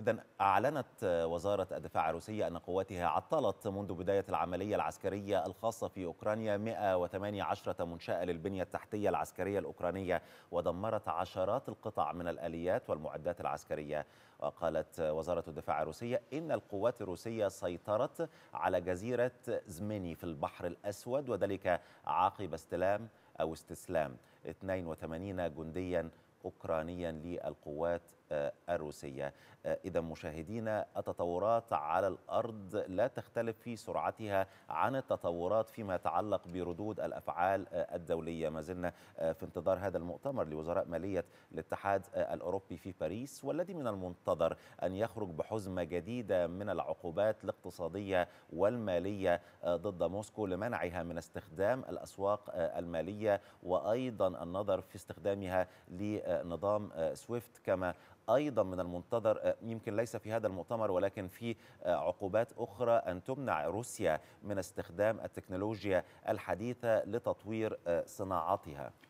إذا أعلنت وزارة الدفاع الروسية أن قواتها عطلت منذ بداية العملية العسكرية الخاصة في أوكرانيا 118 منشأة للبنية التحتية العسكرية الأوكرانية ودمرت عشرات القطع من الآليات والمعدات العسكرية وقالت وزارة الدفاع الروسية إن القوات الروسية سيطرت على جزيرة زميني في البحر الأسود وذلك عقب استلام أو استسلام 82 جنديا أوكرانيا للقوات آه، الروسية آه، إذا مشاهدينا التطورات على الأرض لا تختلف في سرعتها عن التطورات فيما يتعلق بردود الأفعال آه، الدولية ما زلنا في انتظار هذا المؤتمر لوزراء مالية الاتحاد الأوروبي في باريس والذي من المنتظر أن يخرج بحزمة جديدة من العقوبات الاقتصادية والمالية ضد موسكو لمنعها من استخدام الأسواق المالية وأيضا النظر في استخدامها ل آه، نظام آه، سويفت كما ايضا من المنتظر آه، يمكن ليس في هذا المؤتمر ولكن في عقوبات اخرى ان تمنع روسيا من استخدام التكنولوجيا الحديثه لتطوير صناعتها